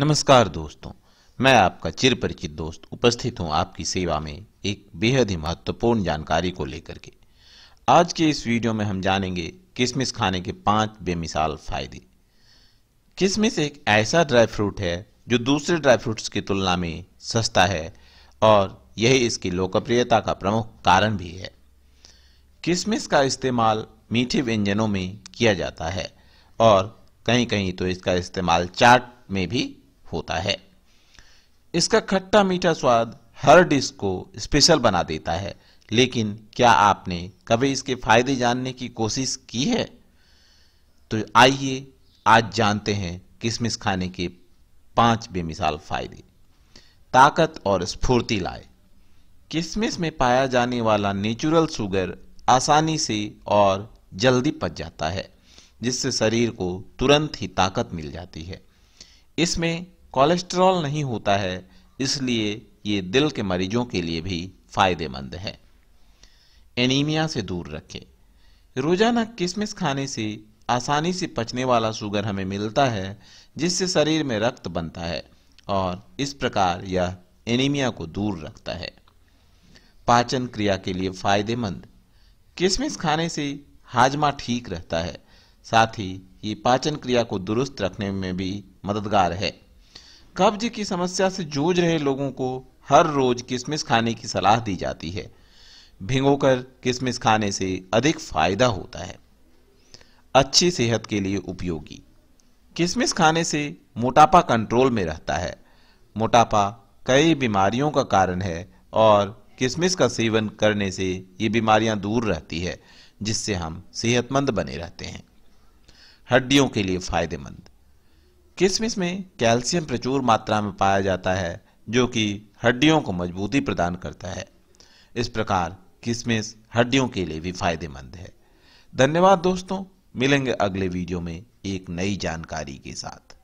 नमस्कार दोस्तों मैं आपका चिरपरिचित दोस्त उपस्थित हूं आपकी सेवा में एक बेहद ही महत्वपूर्ण जानकारी को लेकर के आज के इस वीडियो में हम जानेंगे किशमिश खाने के पांच बेमिसाल फायदे किशमिश एक ऐसा ड्राई फ्रूट है जो दूसरे ड्राई फ्रूट्स की तुलना में सस्ता है और यही इसकी लोकप्रियता का प्रमुख कारण भी है किशमिश का इस्तेमाल मीठे व्यंजनों में किया जाता है और कहीं कहीं तो इसका इस्तेमाल चाट में भी होता है इसका खट्टा मीठा स्वाद हर डिश को स्पेशल बना देता है लेकिन क्या आपने कभी इसके फायदे जानने की कोशिश की है तो आइए आज जानते हैं किशमिश खाने के पांच बेमिसाल फायदे ताकत और स्फूर्ति लाए किशमिश में पाया जाने वाला नेचुरल शुगर आसानी से और जल्दी पच जाता है जिससे शरीर को तुरंत ही ताकत मिल जाती है इसमें कोलेस्ट्रॉल नहीं होता है इसलिए ये दिल के मरीजों के लिए भी फायदेमंद है एनीमिया से दूर रखें रोजाना किशमिश खाने से आसानी से पचने वाला शुगर हमें मिलता है जिससे शरीर में रक्त बनता है और इस प्रकार यह एनीमिया को दूर रखता है पाचन क्रिया के लिए फायदेमंद किशमिश खाने से हाजमा ठीक रहता है साथ ही ये पाचन क्रिया को दुरुस्त रखने में भी मददगार है कब्ज की समस्या से जूझ रहे लोगों को हर रोज किशमिश खाने की सलाह दी जाती है कर किशमिश खाने से अधिक फायदा होता है अच्छी सेहत के लिए उपयोगी किशमिश खाने से मोटापा कंट्रोल में रहता है मोटापा कई बीमारियों का कारण है और किशमिश का सेवन करने से ये बीमारियां दूर रहती है जिससे हम सेहतमंद बने रहते हैं हड्डियों के लिए फायदेमंद किशमिश में कैल्शियम प्रचुर मात्रा में पाया जाता है जो कि हड्डियों को मजबूती प्रदान करता है इस प्रकार किशमिश हड्डियों के लिए भी फायदेमंद है धन्यवाद दोस्तों मिलेंगे अगले वीडियो में एक नई जानकारी के साथ